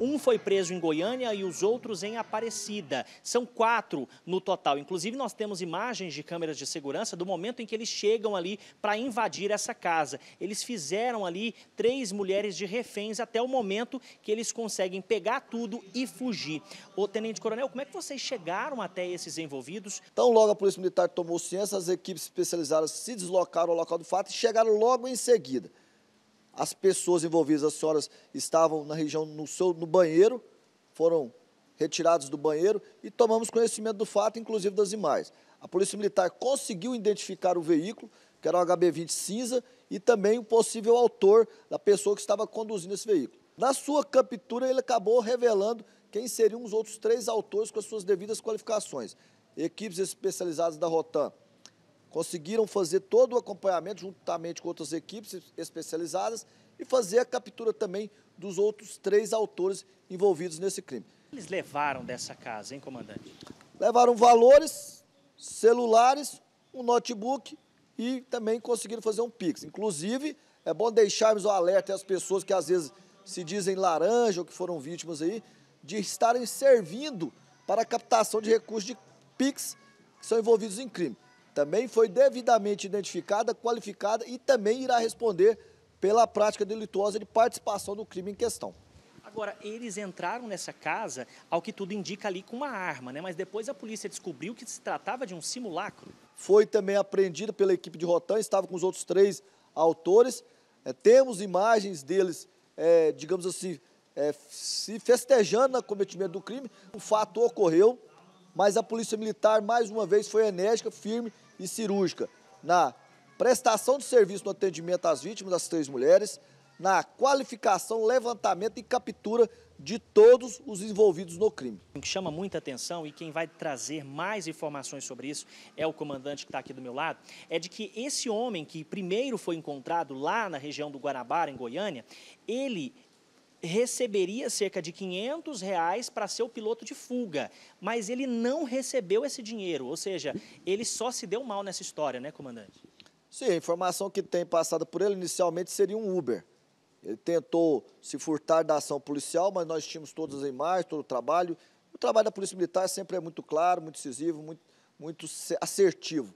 Um foi preso em Goiânia e os outros em Aparecida. São quatro no total. Inclusive, nós temos imagens de câmeras de segurança do momento em que eles chegam ali para invadir essa casa. Eles fizeram ali três mulheres de reféns até o momento que eles conseguem pegar tudo e fugir. Tenente Coronel, como é que vocês chegaram até esses envolvidos? Então, logo a Polícia Militar tomou ciência, as equipes especializadas se deslocaram ao local do fato e chegaram logo em seguida as pessoas envolvidas, as senhoras estavam na região, no, seu, no banheiro, foram retirados do banheiro e tomamos conhecimento do fato, inclusive das imagens. A Polícia Militar conseguiu identificar o veículo, que era o HB20 cinza, e também o possível autor da pessoa que estava conduzindo esse veículo. Na sua captura, ele acabou revelando quem seriam os outros três autores com as suas devidas qualificações. Equipes especializadas da Rotan Conseguiram fazer todo o acompanhamento juntamente com outras equipes especializadas e fazer a captura também dos outros três autores envolvidos nesse crime. Eles levaram dessa casa, hein, comandante? Levaram valores, celulares, um notebook e também conseguiram fazer um Pix. Inclusive, é bom deixarmos o alerta às pessoas que às vezes se dizem laranja ou que foram vítimas aí, de estarem servindo para a captação de recursos de Pix que são envolvidos em crime também foi devidamente identificada, qualificada e também irá responder pela prática delituosa de participação no crime em questão. Agora, eles entraram nessa casa, ao que tudo indica ali, com uma arma, né? Mas depois a polícia descobriu que se tratava de um simulacro. Foi também apreendido pela equipe de Rotan, estava com os outros três autores. É, temos imagens deles, é, digamos assim, é, se festejando no cometimento do crime. O fato ocorreu, mas a polícia militar, mais uma vez, foi enérgica, firme e cirúrgica na prestação de serviço no atendimento às vítimas das três mulheres, na qualificação, levantamento e captura de todos os envolvidos no crime. O que chama muita atenção e quem vai trazer mais informações sobre isso é o comandante que está aqui do meu lado, é de que esse homem que primeiro foi encontrado lá na região do Guanabara, em Goiânia, ele receberia cerca de 500 reais para ser o piloto de fuga, mas ele não recebeu esse dinheiro, ou seja, ele só se deu mal nessa história, né, comandante? Sim, a informação que tem passada por ele inicialmente seria um Uber. Ele tentou se furtar da ação policial, mas nós tínhamos todas as imagens, todo o trabalho. O trabalho da Polícia Militar sempre é muito claro, muito decisivo, muito, muito assertivo.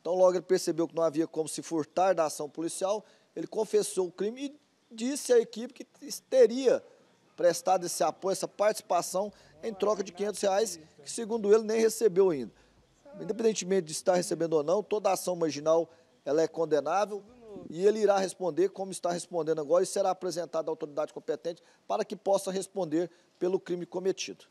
Então, logo ele percebeu que não havia como se furtar da ação policial, ele confessou o crime e disse à equipe que teria prestado esse apoio, essa participação em troca de 500 reais, que segundo ele nem recebeu ainda. Independentemente de estar recebendo ou não, toda ação marginal ela é condenável e ele irá responder como está respondendo agora e será apresentado à autoridade competente para que possa responder pelo crime cometido.